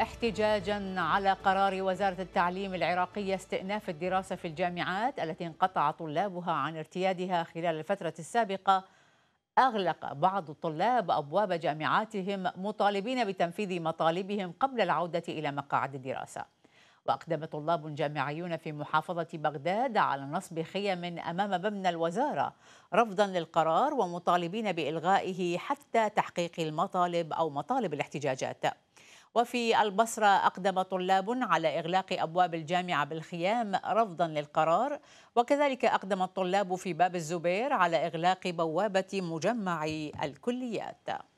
احتجاجا على قرار وزارة التعليم العراقية استئناف الدراسة في الجامعات التي انقطع طلابها عن ارتيادها خلال الفترة السابقة أغلق بعض الطلاب أبواب جامعاتهم مطالبين بتنفيذ مطالبهم قبل العودة إلى مقاعد الدراسة وأقدم طلاب جامعيون في محافظة بغداد على نصب خيم أمام مبنى الوزارة رفضا للقرار ومطالبين بإلغائه حتى تحقيق المطالب أو مطالب الاحتجاجات وفي البصرة أقدم طلاب على إغلاق أبواب الجامعة بالخيام رفضا للقرار وكذلك أقدم الطلاب في باب الزبير على إغلاق بوابة مجمع الكليات